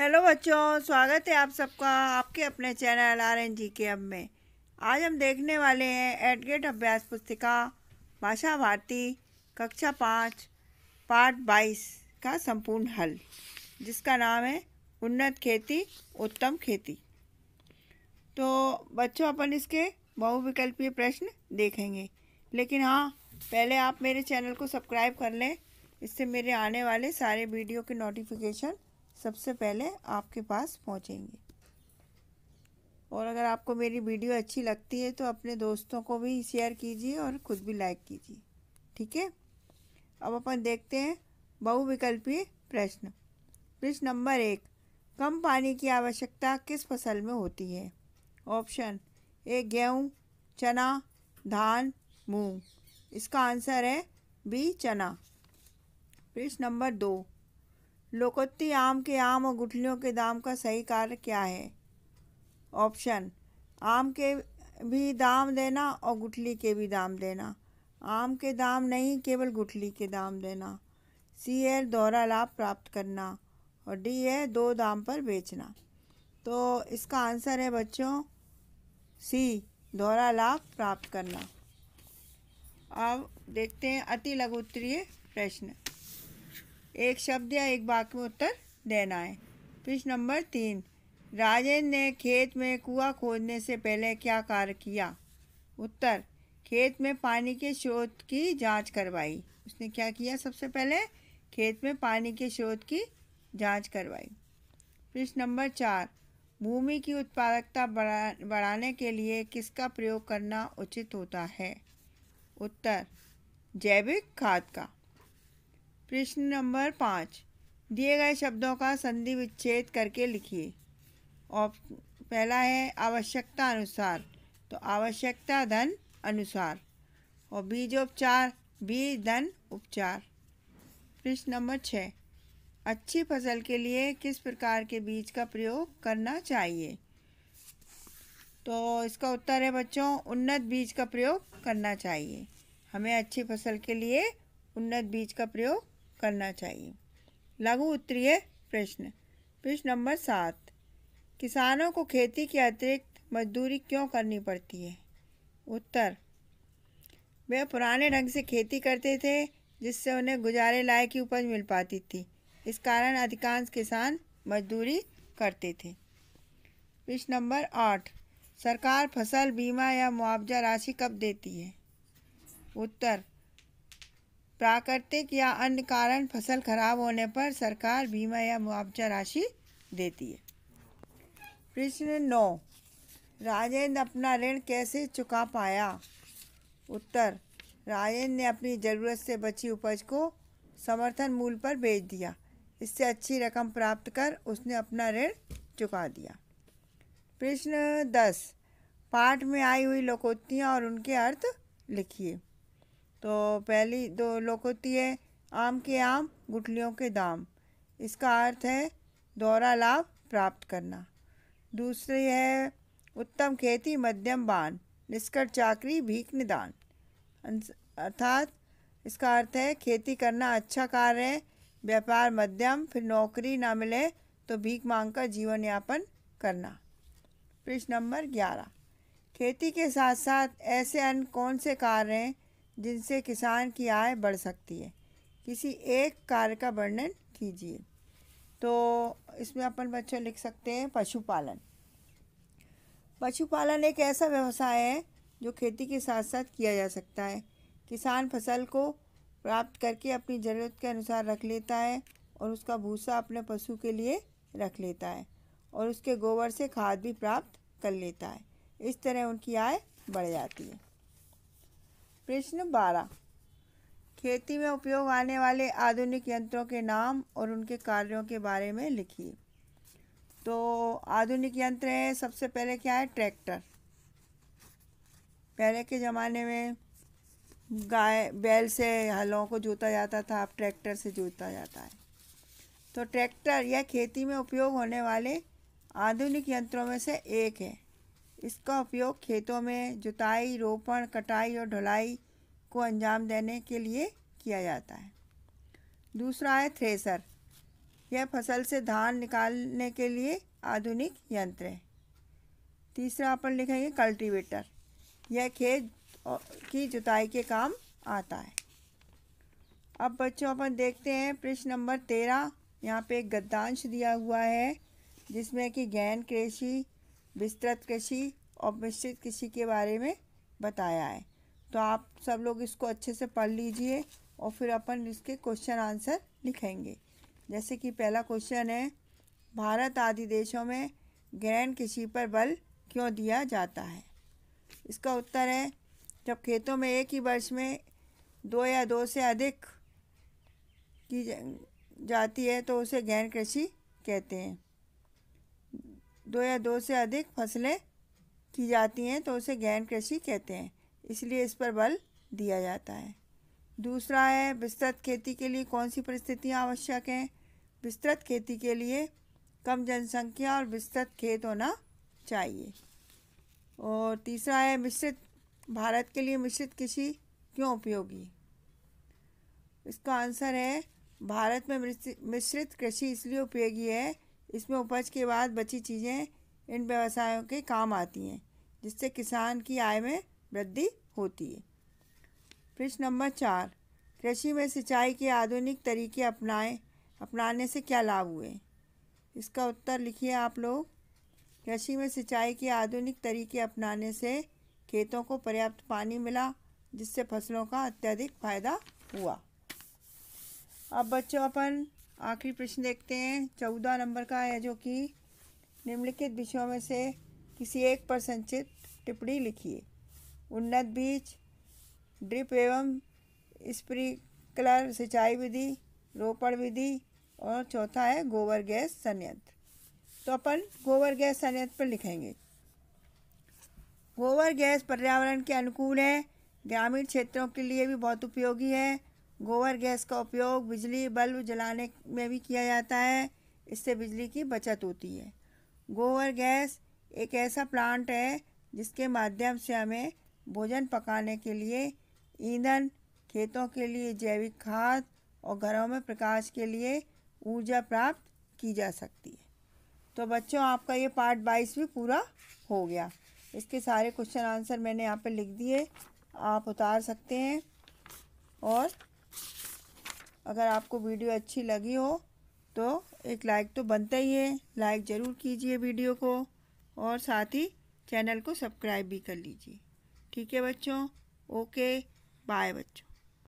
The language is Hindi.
हेलो बच्चों स्वागत है आप सबका आपके अपने चैनल आर एन जी के अब में आज हम देखने वाले हैं एडगेट अभ्यास पुस्तिका भाषा भारती कक्षा पाँच पार्ट बाईस का संपूर्ण हल जिसका नाम है उन्नत खेती उत्तम खेती तो बच्चों अपन इसके बहुविकल्पीय प्रश्न देखेंगे लेकिन हाँ पहले आप मेरे चैनल को सब्सक्राइब कर लें इससे मेरे आने वाले सारे वीडियो के नोटिफिकेशन सबसे पहले आपके पास पहुंचेंगे और अगर आपको मेरी वीडियो अच्छी लगती है तो अपने दोस्तों को भी शेयर कीजिए और खुद भी लाइक कीजिए ठीक है अब अपन देखते हैं बहुविकल्पीय प्रश्न प्रश्न नंबर एक कम पानी की आवश्यकता किस फसल में होती है ऑप्शन ए गेहूँ चना धान मूंग इसका आंसर है बी चना प्रश्न नंबर दो लोकोत्ती आम के आम और गुठलियों के दाम का सही कार्य क्या है ऑप्शन आम के भी दाम देना और गुठली के भी दाम देना आम के दाम नहीं केवल गुठली के दाम देना सी है दोहरा लाभ प्राप्त करना और डी है दो दाम पर बेचना तो इसका आंसर है बच्चों सी दोहरा लाभ प्राप्त करना अब देखते हैं अति लघुत्तरीय प्रश्न एक शब्द या एक वाक्य में उत्तर देना है प्रश्न नंबर तीन राजेंद्र ने खेत में कुआं खोदने से पहले क्या कार्य किया उत्तर खेत में पानी के स्रोत की जांच करवाई उसने क्या किया सबसे पहले खेत में पानी के स्रोत की जांच करवाई प्रश्न नंबर चार भूमि की उत्पादकता बढ़ा बढ़ाने के लिए किसका प्रयोग करना उचित होता है उत्तर जैविक खाद का प्रश्न नंबर पाँच दिए गए शब्दों का संधि विच्छेद करके लिखिए और पहला है आवश्यकता अनुसार तो आवश्यकता धन अनुसार और बीजोपचार बीज धन उपचार प्रश्न नंबर छः अच्छी फसल के लिए किस प्रकार के बीज का प्रयोग करना चाहिए तो इसका उत्तर है बच्चों उन्नत बीज का प्रयोग करना चाहिए हमें अच्छी फसल के लिए उन्नत बीज का प्रयोग करना चाहिए लघु उत्तरीय प्रश्न प्रश्न नंबर सात किसानों को खेती के अतिरिक्त मजदूरी क्यों करनी पड़ती है उत्तर वे पुराने ढंग से खेती करते थे जिससे उन्हें गुजारे लायक की उपज मिल पाती थी इस कारण अधिकांश किसान मजदूरी करते थे प्रश्न नंबर आठ सरकार फसल बीमा या मुआवजा राशि कब देती है उत्तर प्राकृतिक या अन्य कारण फसल खराब होने पर सरकार बीमा या मुआवजा राशि देती है प्रश्न नौ राजेंद्र अपना ऋण कैसे चुका पाया उत्तर राजेंद्र ने अपनी ज़रूरत से बची उपज को समर्थन मूल्य पर बेच दिया इससे अच्छी रकम प्राप्त कर उसने अपना ऋण चुका दिया प्रश्न दस पाठ में आई हुई लोकोक्तियाँ और उनके अर्थ लिखिए तो पहली दो लोक होती है आम के आम गुठलियों के दाम इसका अर्थ है दोहरा लाभ प्राप्त करना दूसरी है उत्तम खेती मध्यम बान निष्कट चाकरी भीख निदान अर्थात इसका अर्थ है खेती करना अच्छा कार्य है व्यापार मध्यम फिर नौकरी ना मिले तो भीख मांग कर जीवन यापन करना प्रश्न नंबर ग्यारह खेती के साथ साथ ऐसे अन्य कौन से कार्य हैं जिनसे किसान की आय बढ़ सकती है किसी एक कार्य का वर्णन कीजिए तो इसमें अपन बच्चों लिख सकते हैं पशुपालन पशुपालन एक ऐसा व्यवसाय है जो खेती के साथ साथ किया जा सकता है किसान फसल को प्राप्त करके अपनी ज़रूरत के अनुसार रख लेता है और उसका भूसा अपने पशु के लिए रख लेता है और उसके गोबर से खाद भी प्राप्त कर लेता है इस तरह उनकी आय बढ़ जाती है प्रश्न बारह खेती में उपयोग आने वाले आधुनिक यंत्रों के नाम और उनके कार्यों के बारे में लिखिए तो आधुनिक यंत्र सबसे पहले क्या है ट्रैक्टर पहले के ज़माने में गाय बैल से हलों को जोता जाता था अब ट्रैक्टर से जोता जाता है तो ट्रैक्टर यह खेती में उपयोग होने वाले आधुनिक यंत्रों में से एक है इसका उपयोग खेतों में जुताई रोपण कटाई और ढलाई को अंजाम देने के लिए किया जाता है दूसरा है थ्रेसर यह फसल से धान निकालने के लिए आधुनिक यंत्र है तीसरा अपन लिखेंगे कल्टीवेटर यह खेत की जुताई के काम आता है अब बच्चों अपन देखते हैं प्रश्न नंबर तेरह यहाँ पे एक गद्दांश दिया हुआ है जिसमें कि गहन कृषि विस्तृत कृषि और मिश्रित कृषि के बारे में बताया है तो आप सब लोग इसको अच्छे से पढ़ लीजिए और फिर अपन इसके क्वेश्चन आंसर लिखेंगे जैसे कि पहला क्वेश्चन है भारत आदि देशों में गहन कृषि पर बल क्यों दिया जाता है इसका उत्तर है जब खेतों में एक ही वर्ष में दो या दो से अधिक की जाती है तो उसे गहन कृषि कहते हैं दो या दो से अधिक फसलें की जाती हैं तो उसे गहन कृषि कहते हैं इसलिए इस पर बल दिया जाता है दूसरा है विस्तृत खेती के लिए कौन सी परिस्थितियाँ आवश्यक हैं विस्तृत खेती के लिए कम जनसंख्या और विस्तृत खेत होना चाहिए और तीसरा है मिश्रित भारत के लिए मिश्रित कृषि क्यों उपयोगी इसका आंसर है भारत में मिश्रित कृषि इसलिए उपयोगी है इसमें उपज के बाद बची चीज़ें इन व्यवसायों के काम आती हैं जिससे किसान की आय में वृद्धि होती है प्रश्न नंबर चार कृषि में सिंचाई के आधुनिक तरीके अपनाएं अपनाने से क्या लाभ हुए इसका उत्तर लिखिए आप लोग कृषि में सिंचाई के आधुनिक तरीके अपनाने से खेतों को पर्याप्त पानी मिला जिससे फसलों का अत्यधिक फायदा हुआ अब बच्चों अपन आखिरी प्रश्न देखते हैं चौदह नंबर का है जो कि निम्नलिखित विषयों में से किसी एक पर संचित टिप्पणी लिखिए उन्नत बीज ड्रिप एवं स्प्रिंकलर सिंचाई विधि रोपण विधि और चौथा है गोबर गैस संयंत्र तो अपन गोबर गैस संयंत्र पर लिखेंगे गोबर गैस पर्यावरण के अनुकूल है ग्रामीण क्षेत्रों के लिए भी बहुत उपयोगी है गोबर गैस का उपयोग बिजली बल्ब जलाने में भी किया जाता है इससे बिजली की बचत होती है गोबर गैस एक ऐसा प्लांट है जिसके माध्यम से हमें भोजन पकाने के लिए ईंधन खेतों के लिए जैविक खाद और घरों में प्रकाश के लिए ऊर्जा प्राप्त की जा सकती है तो बच्चों आपका ये पार्ट बाईस भी पूरा हो गया इसके सारे क्वेश्चन आंसर मैंने यहाँ पे लिख दिए आप उतार सकते हैं और अगर आपको वीडियो अच्छी लगी हो तो एक लाइक तो बनता ही है लाइक ज़रूर कीजिए वीडियो को और साथ ही चैनल को सब्सक्राइब भी कर लीजिए ठीक है बच्चों ओके बाय बच्चों